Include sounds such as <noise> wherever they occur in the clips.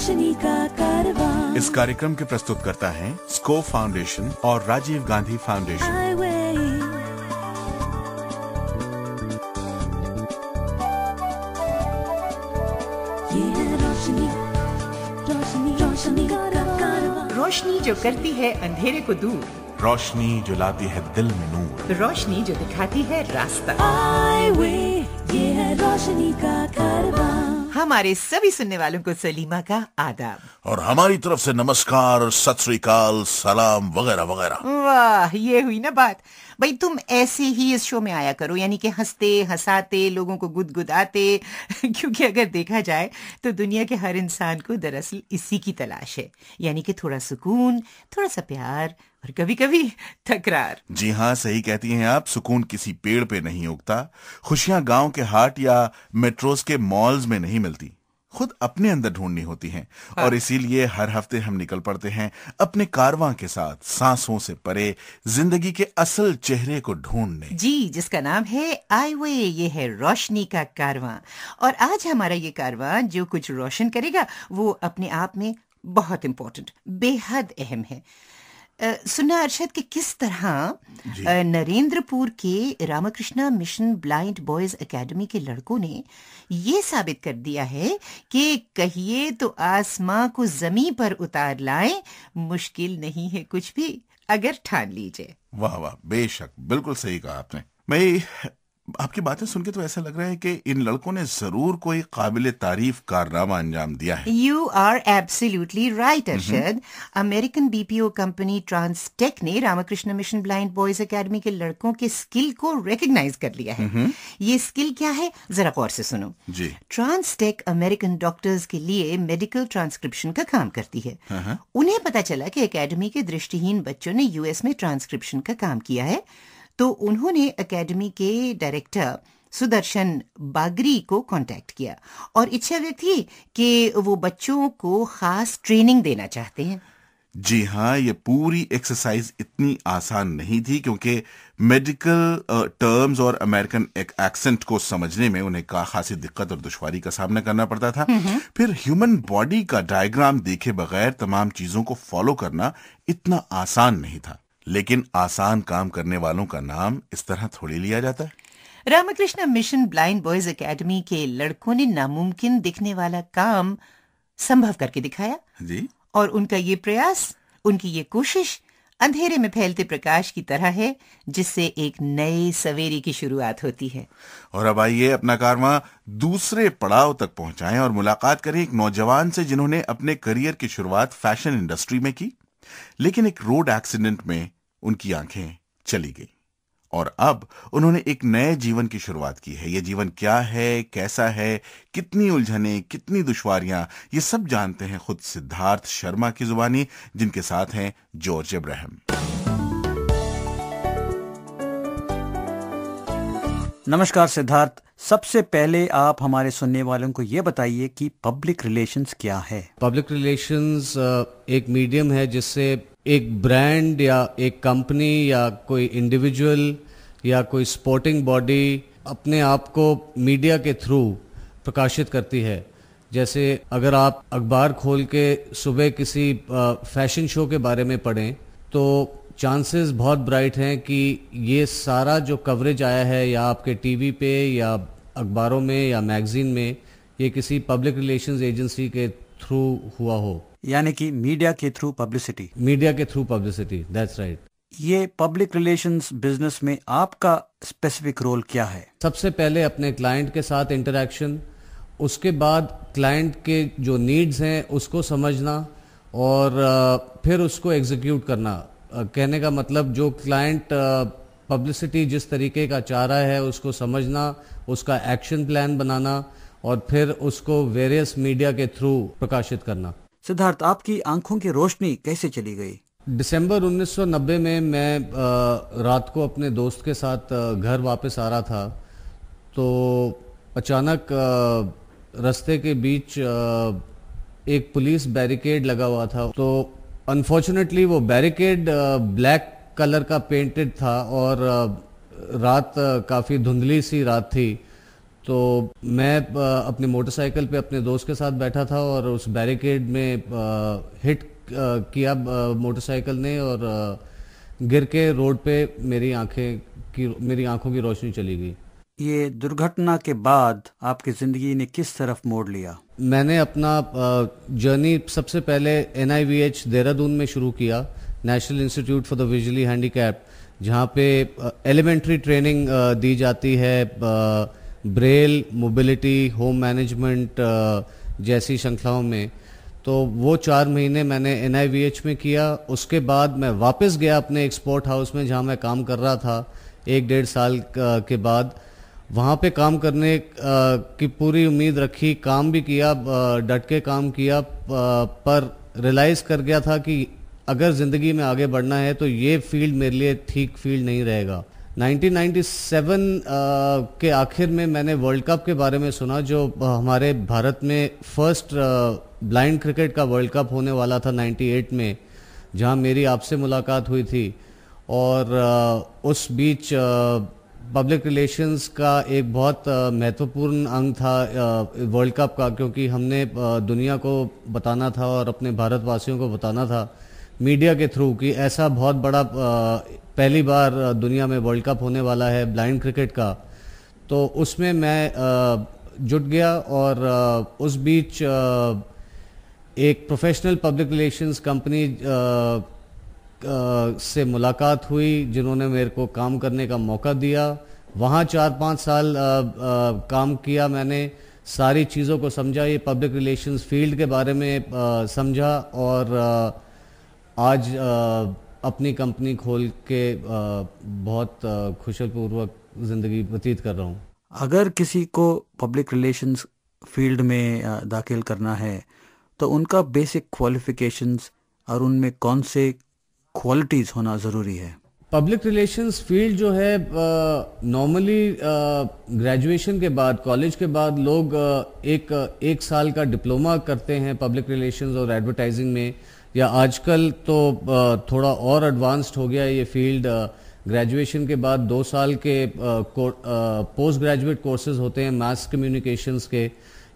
रोशनी का कारवां इस कार्यक्रम के प्रस्तुत करता है स्को फाउंडेशन और राजीव गांधी फाउंडेशन रोशनी जो करती है अंधेरे को दूर रोशनी जो लाती है दिल में नूर रोशनी जो दिखाती है रास्ता ये है रोशनी का कारवा हमारे सभी सुनने वालों को सलीमा का आदाब और हमारी तरफ से नमस्कार सत श्रीकाल सलाम वगैरह वगैरह वाह ये हुई ना बात भाई तुम ऐसे ही इस शो में आया करो यानी कि हंसते हंसाते लोगों को गुदगुदाते <laughs> क्योंकि अगर देखा जाए तो दुनिया के हर इंसान को दरअसल इसी की तलाश है यानी कि थोड़ा सुकून थोड़ा सा प्यार और कभी कभी तकरार जी हाँ सही कहती हैं आप सुकून किसी पेड़ पे नहीं उगता खुशियां गांव के हाट या मेट्रोस के मॉल्स में नहीं मिलती खुद अपने अंदर ढूंढनी होती हैं हाँ। और इसीलिए हर हफ्ते हम निकल पड़ते हैं अपने कारवां के साथ सांसों से परे जिंदगी के असल चेहरे को ढूंढने जी जिसका नाम है आई वे ये है रोशनी का कारवां और आज हमारा ये कारवां जो कुछ रोशन करेगा वो अपने आप में बहुत इम्पोर्टेंट बेहद अहम है सुना अर्शद अच्छा कि किस तरह नरेंद्रपुर के Ramakrishna mission blind boys academy के लड़कों ने ये साबित कर दिया है कि कहिए तो आसमां को जमी पर उतार लाए मुश्किल नहीं है कुछ भी अगर ठान लीजिए वाह वाह बेशक बिल्कुल सही कहा आपने मैं आपकी बातें सुन के तो ऐसा लग रहा है कि इन लड़कों ने जरूर कोई काबिल तारीफ कारनामा अंजाम दिया है you are absolutely right Arshad American BPO company Transtech ने Ramakrishna mission blind boys academy के लड़कों के स्किल को रिकग्नाइज कर लिया है ये स्किल क्या है जरा गौर से सुनो जी ट्रांसटेक अमेरिकन डॉक्टर्स के लिए मेडिकल ट्रांसक्रिप्शन का काम करती है हाँ, हाँ। उन्हें पता चला कि एकेडमी के दृष्टिहीन बच्चों ने यूएस में ट्रांसक्रिप्शन का काम किया है तो उन्होंने एकेडमी के डायरेक्टर सुदर्शन बागरी को कांटेक्ट किया और इच्छा व्यक्त की कि वो बच्चों को खास ट्रेनिंग देना चाहते हैं जी हाँ ये पूरी एक्सरसाइज इतनी आसान नहीं थी क्योंकि मेडिकल टर्म्स और अमेरिकन एक्सेंट को समझने में उन्हें का खासी दिक्कत और दुश्वारी का सामना करना पड़ता था हम्म, हम्म। फिर ह्यूमन बॉडी का डायग्राम देखे बगैर तमाम चीजों को फॉलो करना इतना आसान नहीं था लेकिन आसान काम करने वालों का नाम इस तरह थोड़ी लिया जाता है Ramakrishna mission blind boys academy के लड़कों ने नामुमकिन दिखने वाला काम संभव करके दिखाया जी और उनका ये प्रयास उनकी ये कोशिश अंधेरे में फैलते प्रकाश की तरह है जिससे एक नए सवेरे की शुरुआत होती है और अब आइए अपना कारवा दूसरे पड़ाव तक पहुंचाएं और मुलाकात करें एक नौजवान से जिन्होंने अपने करियर की शुरुआत फैशन इंडस्ट्री में की लेकिन एक रोड एक्सीडेंट में उनकी आंखें चली गई और अब उन्होंने एक नए जीवन की शुरुआत की है यह जीवन क्या है कैसा है कितनी उलझने कितनी दुश्वारियां ये सब जानते हैं खुद सिद्धार्थ शर्मा की जुबानी जिनके साथ हैं जॉर्ज इब्राहिम नमस्कार सिद्धार्थ सबसे पहले आप हमारे सुनने वालों को ये बताइए कि पब्लिक रिलेशंस क्या है पब्लिक रिलेशंस uh, एक मीडियम है जिससे एक ब्रांड या एक कंपनी या कोई इंडिविजुअल या कोई स्पोर्टिंग बॉडी अपने आप को मीडिया के थ्रू प्रकाशित करती है जैसे अगर आप अखबार खोल के सुबह किसी फैशन uh, शो के बारे में पढ़ें तो चांसेस बहुत ब्राइट हैं कि ये सारा जो कवरेज आया है या आपके टीवी पे या अखबारों में या मैगजीन में ये किसी पब्लिक रिलेशंस एजेंसी के थ्रू हुआ हो यानी कि मीडिया के थ्रू पब्लिसिटी मीडिया के थ्रू पब्लिसिटी दैट्स राइट ये पब्लिक रिलेशंस बिजनेस में आपका स्पेसिफिक रोल क्या है सबसे पहले अपने क्लाइंट के साथ इंटरेक्शन उसके बाद क्लाइंट के जो नीड्स हैं उसको समझना और फिर उसको एग्जीक्यूट करना कहने का मतलब जो क्लाइंट पब्लिसिटी जिस तरीके का चाह रहा है उसको समझना उसका एक्शन प्लान बनाना और फिर उसको वेरियस मीडिया के थ्रू प्रकाशित करना सिद्धार्थ आपकी आंखों की रोशनी कैसे चली गई दिसंबर 1990 में मैं रात को अपने दोस्त के साथ घर वापस आ रहा था तो अचानक रास्ते के बीच एक पुलिस बैरिकेड लगा हुआ था तो अनफॉर्चुनेटली वो बैरिकेड ब्लैक कलर का पेंटेड था और uh, रात uh, काफ़ी धुंधली सी रात थी तो मैं uh, अपनी मोटरसाइकिल पे अपने दोस्त के साथ बैठा था और उस बैरिकेड में हिट किया मोटरसाइकिल ने और गिर के रोड पे मेरी आंखें की मेरी आंखों की रोशनी चली गई ये दुर्घटना के बाद आपकी ज़िंदगी ने किस तरफ मोड़ लिया मैंने अपना जर्नी सबसे पहले एन देहरादून में शुरू किया national institute for the visually handicap जहाँ पे एलिमेंट्री ट्रेनिंग दी जाती है ब्रेल मोबिलिटी होम मैनेजमेंट जैसी श्रृंखलाओं में तो वो चार महीने मैंने एन में किया उसके बाद मैं वापस गया अपने एक्सपोर्ट हाउस में जहाँ मैं काम कर रहा था एक डेढ़ साल के बाद वहाँ पे काम करने की पूरी उम्मीद रखी काम भी किया डट के काम किया पर रियलाइज़ कर गया था कि अगर ज़िंदगी में आगे बढ़ना है तो ये फील्ड मेरे लिए ठीक फील्ड नहीं रहेगा 1997 के आखिर में मैंने वर्ल्ड कप के बारे में सुना जो हमारे भारत में फर्स्ट ब्लाइंड क्रिकेट का वर्ल्ड कप होने वाला था 98 में जहां मेरी आपसे मुलाकात हुई थी और उस बीच पब्लिक रिलेशंस का एक बहुत महत्वपूर्ण अंग था वर्ल्ड कप का क्योंकि हमने दुनिया को बताना था और अपने भारतवासियों को बताना था मीडिया के थ्रू कि ऐसा बहुत बड़ा पहली बार दुनिया में वर्ल्ड कप होने वाला है ब्लाइंड क्रिकेट का तो उसमें मैं जुट गया और उस बीच एक प्रोफेशनल पब्लिक रिलेशंस कंपनी से मुलाकात हुई जिन्होंने मेरे को काम करने का मौका दिया वहाँ चार पाँच साल आ, आ, काम किया मैंने सारी चीज़ों को समझा ये पब्लिक रिलेशंस फील्ड के बारे में समझा और आज अपनी कंपनी खोल के बहुत खुशलपूर्वक ज़िंदगी व्यतीत कर रहा हूँ अगर किसी को पब्लिक रिलेशंस फील्ड में दाखिल करना है तो उनका बेसिक क्वालिफिकेशंस और उनमें कौन से क्वालिटीज़ होना ज़रूरी है पब्लिक रिलेशंस फील्ड जो है नॉर्मली ग्रेजुएशन के बाद कॉलेज के बाद लोग आ, एक एक साल का डिप्लोमा करते हैं पब्लिक रिलेशंस और एडवर्टाइजिंग में या आजकल तो आ, थोड़ा और एडवांस्ड हो गया है ये फील्ड ग्रेजुएशन के बाद दो साल के पोस्ट ग्रेजुएट कोर्सेज होते हैं मास कम्युनिकेशंस के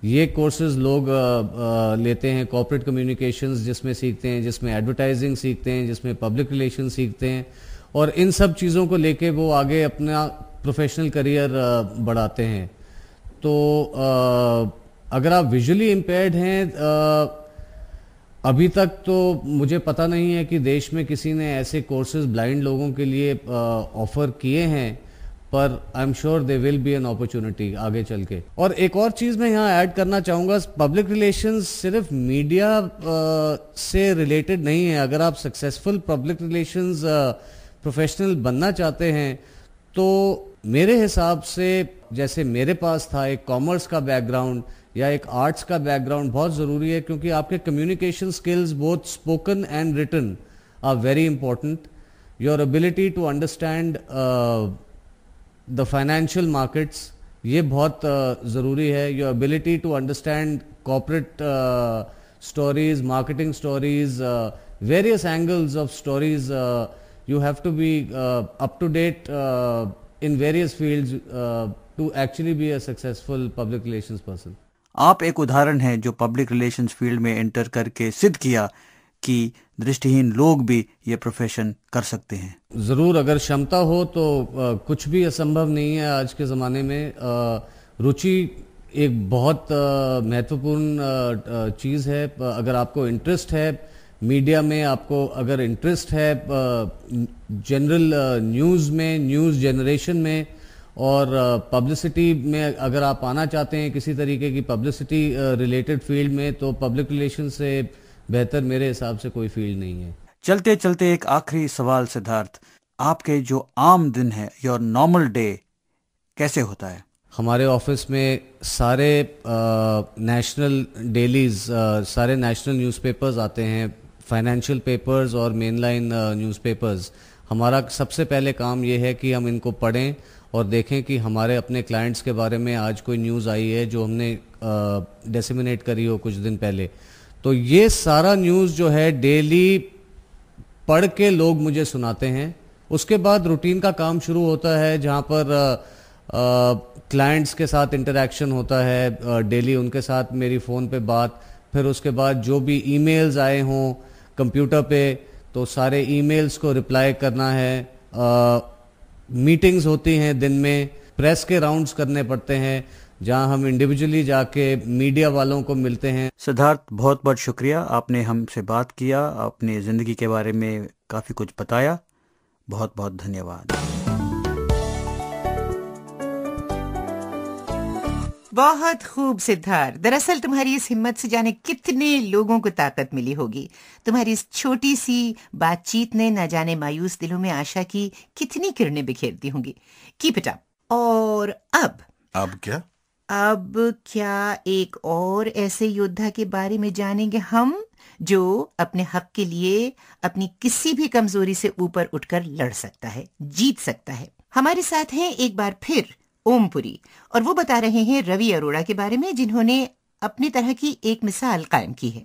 ये कोर्सेज लोग आ, आ, लेते हैं कॉर्पोरेट कम्युनिकेशंस जिसमें सीखते हैं जिसमें एडवर्टाइजिंग सीखते हैं जिसमें पब्लिक रिलेशन सीखते हैं और इन सब चीज़ों को लेके वो आगे अपना प्रोफेशनल करियर बढ़ाते हैं तो आ, अगर आप विजुअली इम्पेयर्ड हैं अभी तक तो मुझे पता नहीं है कि देश में किसी ने ऐसे कोर्सेज ब्लाइंड लोगों के लिए ऑफ़र किए हैं पर I am sure they will be an opportunity आगे चल के और एक और चीज मैं यहाँ ऐड करना चाहूंगा पब्लिक रिलेशन सिर्फ मीडिया uh, से रिलेटेड नहीं है अगर आप सक्सेसफुल पब्लिक रिलेशन प्रोफेशनल बनना चाहते हैं तो मेरे हिसाब से जैसे मेरे पास था एक कॉमर्स का बैकग्राउंड या एक आर्ट्स का बैकग्राउंड बहुत ज़रूरी है क्योंकि आपके communication skills both spoken and written are very important your ability to understand the financial markets ये बहुत ज़रूरी है your ability to understand corporate stories marketing stories various angles of stories you have to be up to date in various field to actually be a successful public relation person आप एक उदाहरण है जो public relation field में enter करके सिद्ध किया कि दृष्टिहीन लोग भी ये प्रोफेशन कर सकते हैं ज़रूर अगर क्षमता हो तो आ, कुछ भी असंभव नहीं है आज के ज़माने में रुचि एक बहुत महत्वपूर्ण चीज़ है अगर आपको इंटरेस्ट है मीडिया में आपको अगर इंटरेस्ट है जनरल न्यूज़ में न्यूज़ जनरेशन में और पब्लिसिटी में अगर आप आना चाहते हैं किसी तरीके की पब्लिसिटी रिलेटेड फील्ड में तो पब्लिक रिलेशन से बेहतर मेरे हिसाब से कोई फील्ड नहीं है चलते चलते एक आखिरी सवाल सिद्धार्थ आपके जो आम दिन है योर नॉर्मल डे कैसे होता है हमारे ऑफिस में सारे नेशनल डेलीज सारे नेशनल न्यूज़पेपर्स आते हैं फाइनेंशियल पेपर्स और मेन लाइन न्यूज़पेपर्स हमारा सबसे पहले काम ये है कि हम इनको पढ़ें और देखें कि हमारे अपने क्लाइंट्स के बारे में आज कोई न्यूज़ आई है जो हमने डेसिमिनेट करी हो कुछ दिन पहले तो ये सारा न्यूज़ जो है डेली पढ़ के लोग मुझे सुनाते हैं उसके बाद रूटीन का काम शुरू होता है जहाँ पर क्लाइंट्स के साथ इंटरेक्शन होता है डेली उनके साथ मेरी फ़ोन पे बात फिर उसके बाद जो भी ईमेल्स आए हों कंप्यूटर पे तो सारे ईमेल्स को रिप्लाई करना है मीटिंग्स होती हैं दिन में प्रेस के राउंड्स करने पड़ते हैं जहां हम इंडिविजुअली जाके मीडिया वालों को मिलते हैं सिद्धार्थ बहुत बहुत शुक्रिया आपने हमसे बात किया आपने ज़िंदगी के बारे में काफ़ी कुछ बताया बहुत बहुत धन्यवाद बहुत खूब सिद्धार्थ दरअसल तुम्हारी इस हिम्मत से जाने कितने लोगों को ताकत मिली होगी तुम्हारी इस छोटी सी बातचीत ने न जाने मायूस दिलों में आशा की कितनी किरणें बिखेरती होंगी कीप इट अप और अब अब क्या अब क्या एक और ऐसे योद्धा के बारे में जानेंगे हम जो अपने हक के लिए अपनी किसी भी कमजोरी से ऊपर उठकर लड़ सकता है जीत सकता है हमारे साथ हैं एक बार फिर ओमपुरी और वो बता रहे हैं रवि अरोड़ा के बारे में जिन्होंने अपनी तरह की एक मिसाल कायम की है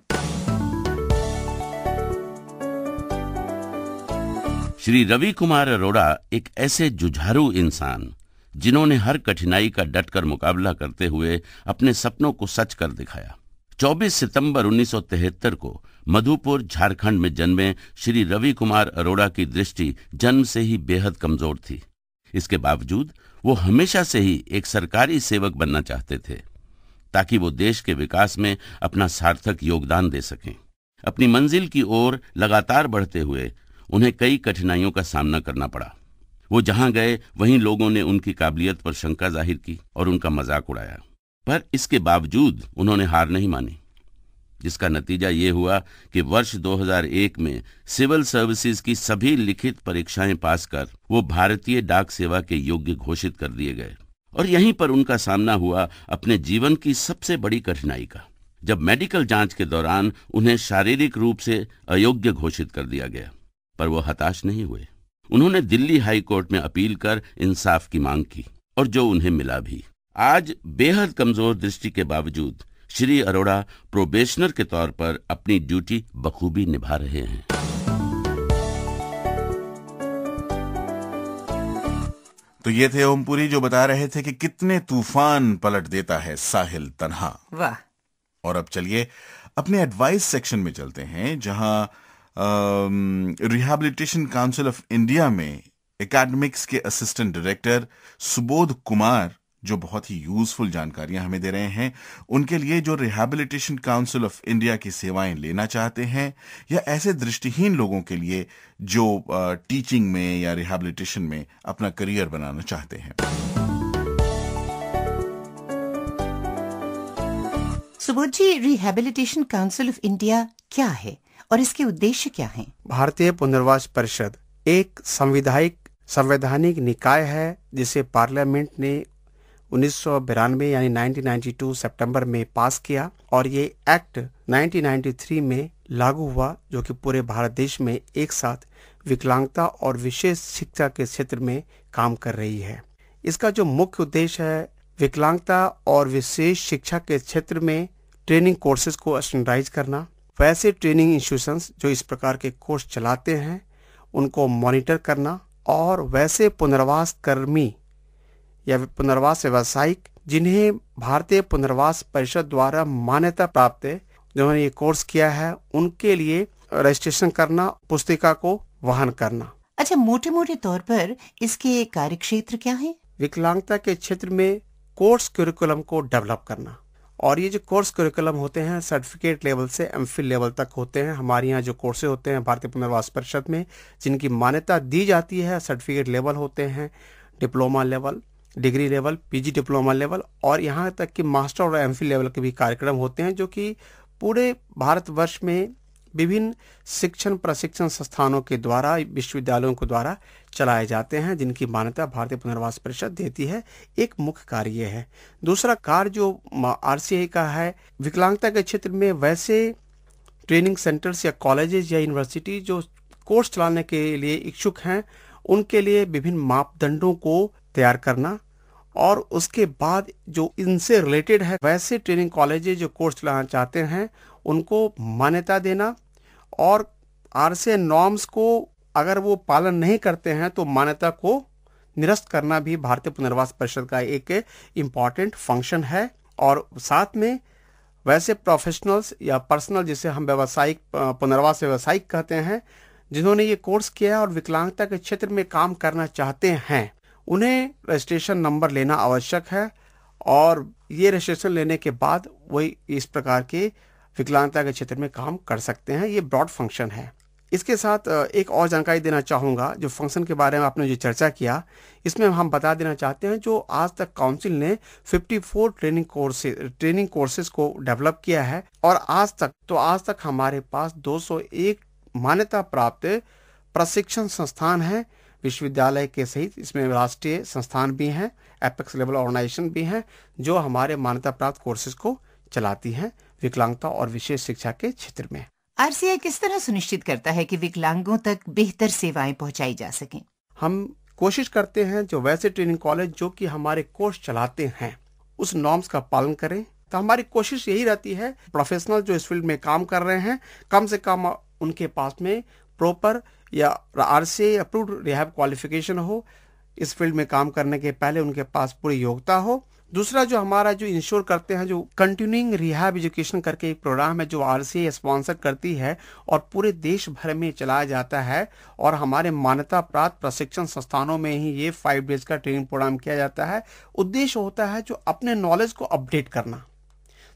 श्री रवि कुमार अरोड़ा एक ऐसे जुझारू इंसान जिन्होंने हर कठिनाई का डटकर मुकाबला करते हुए अपने सपनों को सच कर दिखाया 24 सितंबर 1973 को मधुपुर झारखंड में जन्मे श्री रवि कुमार अरोड़ा की दृष्टि जन्म से ही बेहद कमजोर थी इसके बावजूद वो हमेशा से ही एक सरकारी सेवक बनना चाहते थे ताकि वो देश के विकास में अपना सार्थक योगदान दे सकें अपनी मंजिल की ओर लगातार बढ़ते हुए उन्हें कई कठिनाइयों का सामना करना पड़ा वो जहां गए वहीं लोगों ने उनकी काबिलियत पर शंका जाहिर की और उनका मजाक उड़ाया पर इसके बावजूद उन्होंने हार नहीं मानी जिसका नतीजा ये हुआ कि वर्ष 2001 में सिविल सर्विसेज की सभी लिखित परीक्षाएं पास कर वो भारतीय डाक सेवा के योग्य घोषित कर दिए गए और यहीं पर उनका सामना हुआ अपने जीवन की सबसे बड़ी कठिनाई का जब मेडिकल जांच के दौरान उन्हें शारीरिक रूप से अयोग्य घोषित कर दिया गया पर वो हताश नहीं हुए उन्होंने दिल्ली हाई कोर्ट में अपील कर इंसाफ की मांग की और जो उन्हें मिला भी आज बेहद कमजोर दृष्टि के बावजूद श्री अरोड़ा प्रोबेशनर के तौर पर अपनी ड्यूटी बखूबी निभा रहे हैं तो ये थे ओमपुरी जो बता रहे थे कि कितने तूफान पलट देता है साहिल तनहा वाह और अब चलिए अपने एडवाइस सेक्शन में चलते हैं जहां रिहेबिलिटेशन काउंसिल ऑफ इंडिया में एकेडमिक्स के असिस्टेंट डायरेक्टर सुबोध कुमार जो बहुत ही यूजफुल जानकारियां हमें दे रहे हैं उनके लिए जो रिहेबिलिटेशन काउंसिल ऑफ इंडिया की सेवाएं लेना चाहते हैं या ऐसे दृष्टिहीन लोगों के लिए जो टीचिंग uh, में या रिहेबिलिटेशन में अपना करियर बनाना चाहते हैं Subodh ji rehabilitation council of India क्या है और इसके उद्देश्य क्या हैं? भारतीय पुनर्वास परिषद एक संविधायिक संवैधानिक निकाय है जिसे पार्लियामेंट ने उन्नीस यानी 1992 सितंबर में पास किया और ये एक्ट 1993 में लागू हुआ जो कि पूरे भारत देश में एक साथ विकलांगता और विशेष शिक्षा के क्षेत्र में काम कर रही है इसका जो मुख्य उद्देश्य है विकलांगता और विशेष शिक्षा के क्षेत्र में ट्रेनिंग कोर्सेज को स्टैंडर्डाइज करना वैसे ट्रेनिंग इंस्टीट्यूशंस जो इस प्रकार के कोर्स चलाते हैं उनको मॉनिटर करना और वैसे पुनर्वास कर्मी या पुनर्वास व्यावसायिक जिन्हें भारतीय पुनर्वास परिषद द्वारा मान्यता प्राप्त है जिन्होंने ये कोर्स किया है उनके लिए रजिस्ट्रेशन करना पुस्तिका को वहन करना अच्छा मोटे मोटे तौर पर इसके कार्य क्षेत्र क्या है विकलांगता के क्षेत्र में कोर्स करिकुलम को डेवलप करना और ये जो कोर्स करिकुलम होते हैं सर्टिफिकेट लेवल से एम लेवल तक होते हैं हमारे यहाँ जो कोर्सेज होते हैं भारतीय पुनर्वास परिषद में जिनकी मान्यता दी जाती है सर्टिफिकेट लेवल होते हैं diploma level degree level PG diploma level और यहाँ तक कि मास्टर और एम लेवल के भी कार्यक्रम होते हैं जो कि पूरे भारतवर्ष में विभिन्न शिक्षण प्रशिक्षण संस्थानों के द्वारा विश्वविद्यालयों के द्वारा चलाए जाते हैं जिनकी मान्यता भारतीय पुनर्वास परिषद देती है एक मुख्य कार्य है दूसरा कार्य जो आर का है विकलांगता के क्षेत्र में वैसे ट्रेनिंग सेंटर्स या कॉलेजेस या यूनिवर्सिटी जो कोर्स चलाने के लिए इच्छुक हैं उनके लिए विभिन्न मापदंडों को तैयार करना और उसके बाद जो इनसे रिलेटेड है वैसे ट्रेनिंग कॉलेजेस जो कोर्स चलाना चाहते हैं उनको मान्यता देना और आर से नॉर्म्स को अगर वो पालन नहीं करते हैं तो मान्यता को निरस्त करना भी भारतीय पुनर्वास परिषद का एक इम्पॉर्टेंट फंक्शन है और साथ में वैसे प्रोफेशनल्स या पर्सनल जिसे हम व्यावसायिक पुनर्वास व्यवसायिक कहते हैं जिन्होंने ये कोर्स किया है और विकलांगता के क्षेत्र में काम करना चाहते हैं उन्हें रजिस्ट्रेशन नंबर लेना आवश्यक है और ये रजिस्ट्रेशन लेने के बाद वही इस प्रकार के विकलांगता के क्षेत्र में काम कर सकते हैं ये ब्रॉड फंक्शन है इसके साथ एक और जानकारी देना चाहूँगा जो फंक्शन के बारे में आपने जो चर्चा किया इसमें हम बता देना चाहते हैं जो आज तक काउंसिल ने 54 ट्रेनिंग कोर्सेज ट्रेनिंग कोर्सेज को डेवलप किया है और आज तक तो आज तक हमारे पास 201 मान्यता प्राप्त प्रशिक्षण संस्थान हैं विश्वविद्यालय के सहित इसमें राष्ट्रीय संस्थान भी हैं एपेक्स लेवल ऑर्गेनाइजेशन भी हैं जो हमारे मान्यता प्राप्त कोर्सेज को चलाती हैं विकलांगता और विशेष शिक्षा के क्षेत्र में आर किस तरह सुनिश्चित करता है कि विकलांगों तक बेहतर सेवाएं पहुंचाई जा सकें? हम कोशिश करते हैं जो वैसे ट्रेनिंग कॉलेज जो कि हमारे कोर्स चलाते हैं उस नॉर्म्स का पालन करें तो हमारी कोशिश यही रहती है प्रोफेशनल जो इस फील्ड में काम कर रहे हैं कम से कम उनके पास में प्रॉपर या R C approved rehab qualification हो इस फील्ड में काम करने के पहले उनके पास पूरी योग्यता हो दूसरा जो हमारा जो इंश्योर करते हैं जो कंटिन्यूइंग रिहाब एजुकेशन करके एक प्रोग्राम है जो आर सी स्पॉन्सर करती है और पूरे देश भर में चलाया जाता है और हमारे मान्यता प्राप्त प्रशिक्षण संस्थानों में ही ये फाइव डेज का ट्रेनिंग प्रोग्राम किया जाता है उद्देश्य होता है जो अपने नॉलेज को अपडेट करना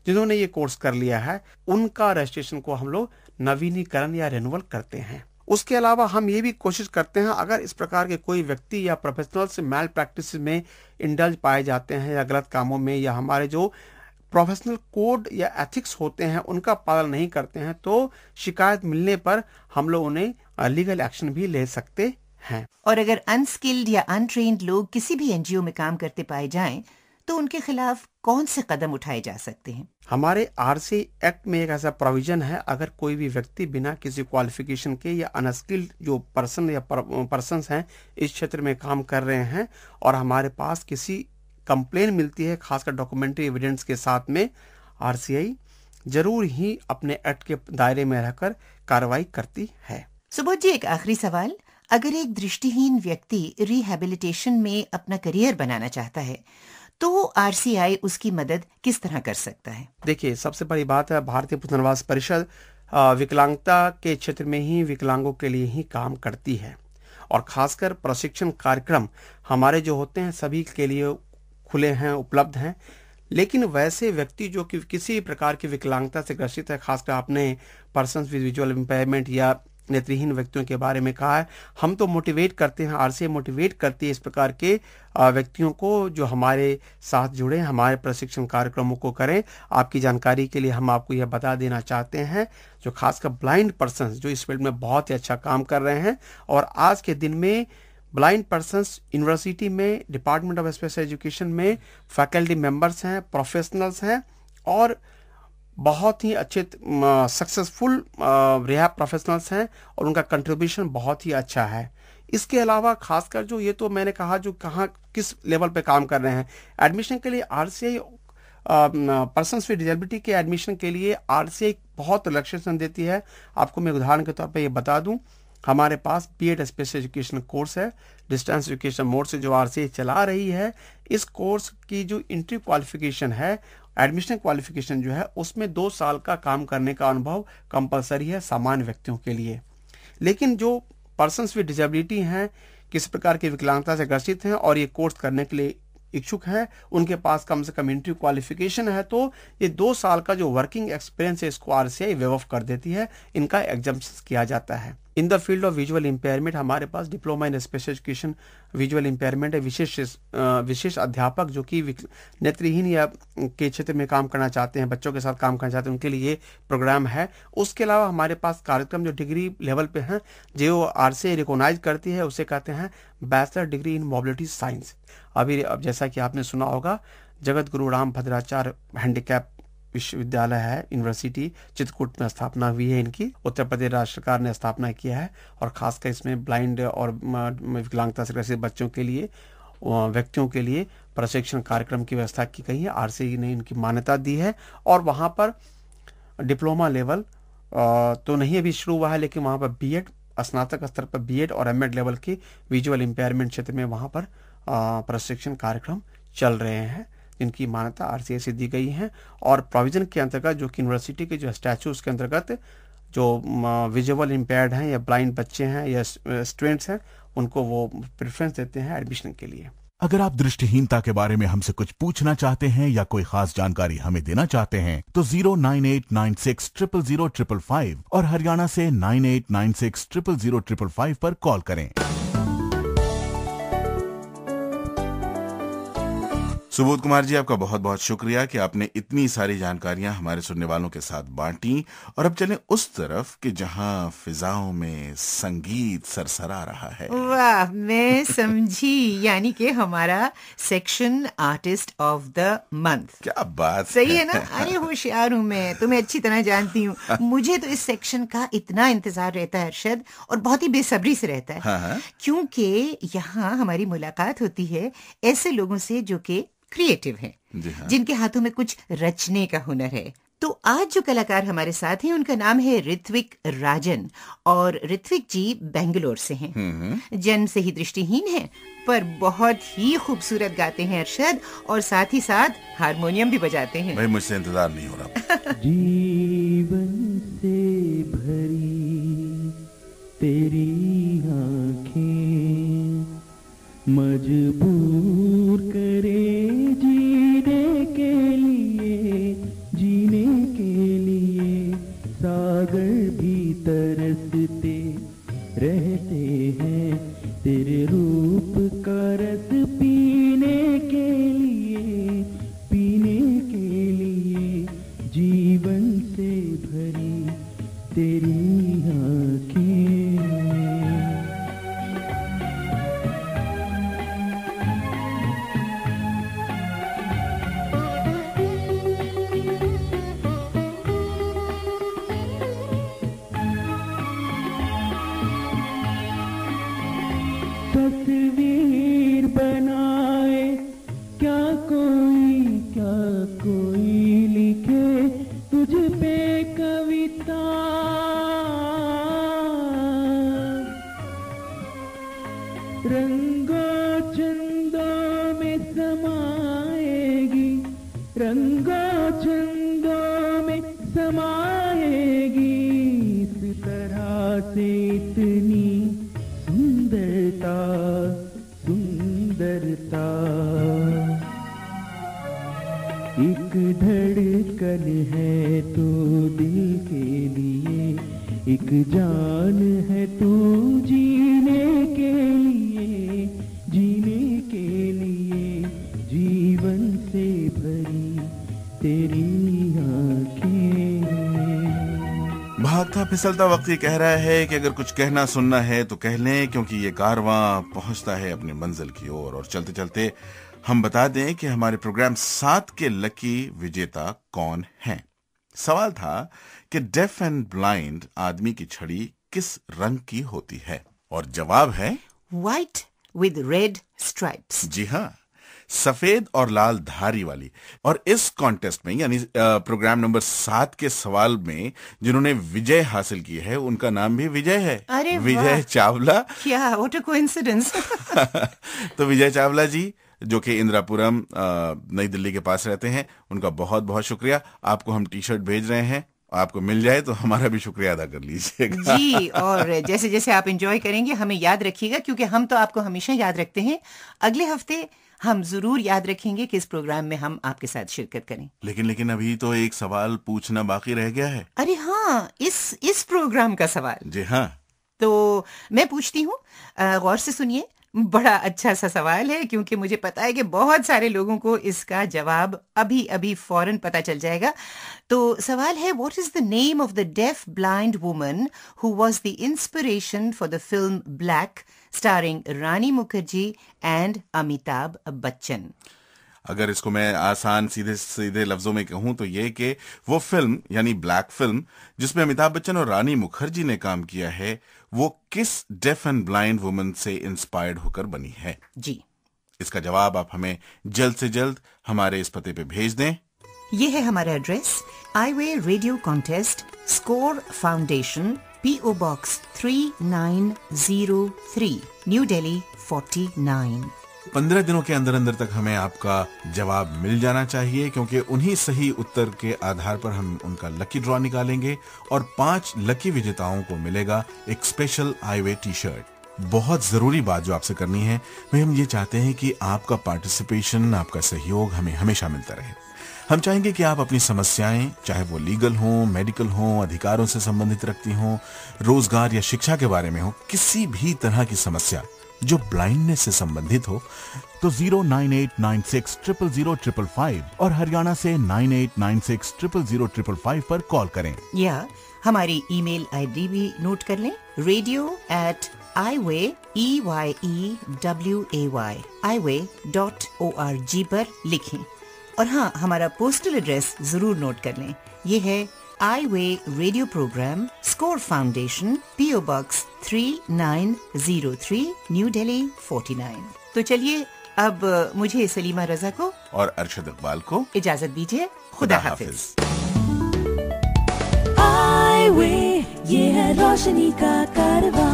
जिन्होंने ये कोर्स कर लिया है उनका रजिस्ट्रेशन को हम लोग नवीनीकरण या रिनूवल करते हैं उसके अलावा हम ये भी कोशिश करते हैं अगर इस प्रकार के कोई व्यक्ति या से मैल प्रैक्टिस में इंडल्ज पाए जाते हैं या गलत कामों में या हमारे जो प्रोफेशनल कोड या एथिक्स होते हैं उनका पालन नहीं करते हैं तो शिकायत मिलने पर हम लोग उन्हें लीगल एक्शन भी ले सकते हैं और अगर अनस्किल्ड या अनट्रेन्ड लोग किसी भी एनजीओ में काम करते पाए जाएं तो उनके खिलाफ कौन से कदम उठाए जा सकते हैं हमारे आर एक्ट में एक ऐसा प्रोविजन है अगर कोई भी व्यक्ति बिना किसी क्वालिफिकेशन के या अनस्किल्ड जो पर्सन या पर्सन हैं इस क्षेत्र में काम कर रहे हैं और हमारे पास किसी कंप्लेन मिलती है खासकर डॉक्यूमेंट्री एविडेंस के साथ में आर जरूर ही अपने एक्ट के दायरे में रहकर कार्रवाई करती है सुबोध जी एक आखिरी सवाल अगर एक दृष्टिहीन व्यक्ति रिहेबिलिटेशन में अपना करियर बनाना चाहता है तो आर उसकी मदद किस तरह कर सकता है देखिए सबसे बड़ी बात है भारतीय पुनर्वास परिषद विकलांगता के क्षेत्र में ही विकलांगों के लिए ही काम करती है और खासकर प्रशिक्षण कार्यक्रम हमारे जो होते हैं सभी के लिए खुले हैं उपलब्ध हैं लेकिन वैसे व्यक्ति जो कि किसी प्रकार की विकलांगता से ग्रसित है खासकर आपने पर्सन विजुअल इम्पेयरमेंट या नेत्रहीन व्यक्तियों के बारे में कहा है हम तो मोटिवेट करते हैं आरसीए मोटिवेट करती है इस प्रकार के व्यक्तियों को जो हमारे साथ जुड़े हमारे प्रशिक्षण कार्यक्रमों को करें आपकी जानकारी के लिए हम आपको यह बता देना चाहते हैं जो खासकर ब्लाइंड पर्सन जो इस फील्ड में बहुत ही अच्छा काम कर रहे हैं और आज के दिन में ब्लाइंड पर्सन यूनिवर्सिटी में डिपार्टमेंट ऑफ स्पेशल एजुकेशन में फैकल्टी मेंबर्स हैं प्रोफेशनल्स हैं और बहुत ही अच्छे सक्सेसफुल रिहा प्रोफेशनल्स हैं और उनका कंट्रीब्यूशन बहुत ही अच्छा है इसके अलावा खासकर जो ये तो मैंने कहा जो कहाँ किस लेवल पे काम कर रहे हैं एडमिशन के लिए R C I person with disability के एडमिशन के लिए आर सी आई बहुत लक्ष्य देती है आपको मैं उदाहरण के तौर पर यह बता दूँ हमारे पास B Ed special education course है डिस्टेंस एजुकेशन मोड से जो आर सी चला रही है इस कोर्स की जो इंट्री क्वालिफिकेशन है एडमिशन क्वालिफिकेशन जो है उसमें दो साल का काम करने का अनुभव कंपलसरी है सामान्य व्यक्तियों के लिए लेकिन जो पर्सन विद डिजेबिलिटी हैं किस प्रकार की विकलांगता से ग्रसित हैं और ये कोर्स करने के लिए इच्छुक हैं उनके पास कम से कम इंटरव्यू क्वालिफिकेशन है तो ये दो साल का जो वर्किंग एक्सपीरियंस है इसको आर सी ऑफ कर देती है इनका एग्जाम किया जाता है in the field of visual impairment हमारे पास diploma in special education visual impairment है विशेष विशेष अध्यापक जो कि नेत्रहीन या के क्षेत्र में काम करना चाहते हैं बच्चों के साथ काम करना चाहते हैं उनके लिए प्रोग्राम है उसके अलावा हमारे पास कार्यक्रम जो डिग्री लेवल पे हैं जो आर से रिकोगनाइज करती है उसे कहते हैं bachelor degree in mobility science अभी अब जैसा कि आपने सुना होगा जगत गुरु राम भद्राचार्य हैंडीकैप विश्वविद्यालय है यूनिवर्सिटी चित्रकूट में स्थापना हुई है इनकी उत्तर प्रदेश राज्य सरकार ने स्थापना किया है और खासकर इसमें ब्लाइंड और विकलांगता से ग्रसित बच्चों के लिए व्यक्तियों के लिए प्रशिक्षण कार्यक्रम की व्यवस्था की गई है आर ने इनकी मान्यता दी है और वहाँ पर डिप्लोमा लेवल तो नहीं अभी शुरू हुआ है लेकिन वहाँ पर बी स्नातक स्तर पर बीएड और एमएड लेवल के विजुअल इम्पेयरमेंट क्षेत्र में वहाँ पर प्रशिक्षण कार्यक्रम चल रहे हैं जिनकी मान्यता आर से दी गई है और प्रोविजन के अंतर्गत जो यूनिवर्सिटी के जो स्टैचू उसके अंतर्गत जो विजुअल इम्पेयर्ड हैं या ब्लाइंड बच्चे हैं या स्टूडेंट्स हैं उनको वो प्रेफरेंस देते हैं एडमिशन के लिए अगर आप दृष्टिहीनता के बारे में हमसे कुछ पूछना चाहते हैं या कोई खास जानकारी हमें देना चाहते हैं तो zero nine eight nine six triple zero triple five और हरियाणा से nine eight nine six triple zero triple five पर कॉल करें सुबोध कुमार जी आपका बहुत बहुत शुक्रिया कि आपने इतनी सारी जानकारियां हमारे सुनने वालों के साथ बांटी और अब चलें उस तरफ कि जहां फिजाओं में संगीत सरसरा रहा है वाह मैं <laughs> समझी यानी कि हमारा section artist of the month क्या बात सही है ना अरे होशियार हूँ मैं तुम्हें अच्छी तरह जानती हूँ <laughs> मुझे तो इस सेक्शन का इतना इंतजार रहता है अर्शद और बहुत ही बेसब्री से रहता है हाँ, हाँ। क्योंकि यहाँ हमारी मुलाकात होती है ऐसे लोगों से जो कि क्रिएटिव हैं हाँ। जिनके हाथों में कुछ रचने का हुनर है तो आज जो कलाकार हमारे साथ हैं उनका नाम है ऋत्विक राजन और ऋत्विक जी बेंगलोर से हैं जन्म हम्म, हम्म। से ही दृष्टिहीन हैं पर बहुत ही खूबसूरत गाते हैं अरशद और साथ ही साथ हारमोनियम भी बजाते हैं भाई मुझसे इंतजार नहीं हो रहा <laughs> जीवन से भरी तेरी आंखें मजबूर करें तरसते रहते हैं तेरे रूप रंगो छंदों में समाएगी इस तरह से इतनी सुंदरता सुंदरता एक धड़कन है तो दिल के लिए एक जान है तो उठता फिसलता वक्त ये कह रहा है कि अगर कुछ कहना सुनना है तो कह लें क्योंकि ये कारवां पहुंचता है अपने मंजिल की ओर और, और चलते चलते हम बता दें कि हमारे प्रोग्राम सात के लकी विजेता कौन हैं सवाल था कि डेफ एंड ब्लाइंड आदमी की छड़ी किस रंग की होती है और जवाब है व्हाइट विद रेड स्ट्राइप्स जी हाँ सफेद और लाल धारी वाली और इस कॉन्टेस्ट में यानी प्रोग्राम नंबर सात के सवाल में जिन्होंने विजय हासिल की है उनका नाम भी विजय है अरे विजय चावला क्या व्हाट अ कोइंसिडेंस तो विजय चावला जी जो कि इंदिरापुरम नई दिल्ली के पास रहते हैं उनका बहुत बहुत शुक्रिया आपको हम टी शर्ट भेज रहे हैं आपको मिल जाए तो हमारा भी शुक्रिया अदा कर लीजिएगा जी और जैसे जैसे आप इंजॉय करेंगे हमें याद रखिएगा क्योंकि हम तो आपको हमेशा याद रखते हैं अगले हफ्ते हम जरूर याद रखेंगे कि इस प्रोग्राम में हम आपके साथ शिरकत करें लेकिन लेकिन अभी तो एक सवाल पूछना बाकी रह गया है अरे हाँ इस इस प्रोग्राम का सवाल जी हाँ तो मैं पूछती हूँ गौर से सुनिए बड़ा अच्छा सा सवाल है क्योंकि मुझे पता है कि बहुत सारे लोगों को इसका जवाब अभी अभी फौरन पता चल जाएगा तो सवाल है what is the name of the deaf blind woman who was the inspiration for the film Black starring Rani Mukerji and Amitabh Bachchan अगर इसको मैं आसान सीधे सीधे लफ्जों में कहूं तो ये कि वो फिल्म यानी ब्लैक फिल्म जिसमें अमिताभ बच्चन और रानी मुखर्जी ने काम किया है वो किस डेफ एंड ब्लाइंड वुमन से इंस्पायर्ड होकर बनी है जी इसका जवाब आप हमें जल्द से जल्द हमारे इस पते पे भेज दें ये है हमारा address Eyeway radio contest Score foundation PO box 3903 New Delhi 49 पंद्रह दिनों के अंदर अंदर तक हमें आपका जवाब मिल जाना चाहिए क्योंकि उन्हीं सही उत्तर के आधार पर हम उनका लकी ड्रॉ निकालेंगे और पांच लकी विजेताओं को मिलेगा एक स्पेशल आईवे टी शर्ट बहुत ज़रूरी बात जो आपसे करनी है वह हम ये चाहते हैं कि आपका पार्टिसिपेशन आपका सहयोग हमें हमेशा मिलता रहे हम चाहेंगे कि आप अपनी समस्याएं चाहे वो लीगल हों मेडिकल हों अधिकारों से संबंधित रखती हों रोजगार या शिक्षा के बारे में हो किसी भी तरह की समस्या जो ब्लाइंडनेस से संबंधित हो तो zero nine eight nine six triple zero triple five और हरियाणा से nine eight nine six triple zero triple five पर कॉल करें या हमारी ईमेल आईडी भी नोट कर लें radio at Eyeway E Y W A Y Eyeway dot O R G पर लिखें और हाँ हमारा पोस्टल एड्रेस जरूर नोट कर लें ये है Eyeway radio programme iWay radio program, Score three nine zero three New Delhi forty nine तो चलिए अब मुझे सलीमा रजा को और अरशद इकबाल को इजाजत दीजिए खुदा, खुदा हाफिज ये है रोशनी का कारवा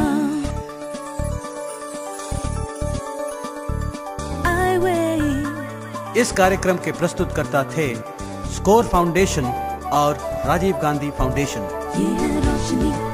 इस कार्यक्रम के प्रस्तुतकर्ता थे स्कोर फाउंडेशन और राजीव गांधी फाउंडेशन ये है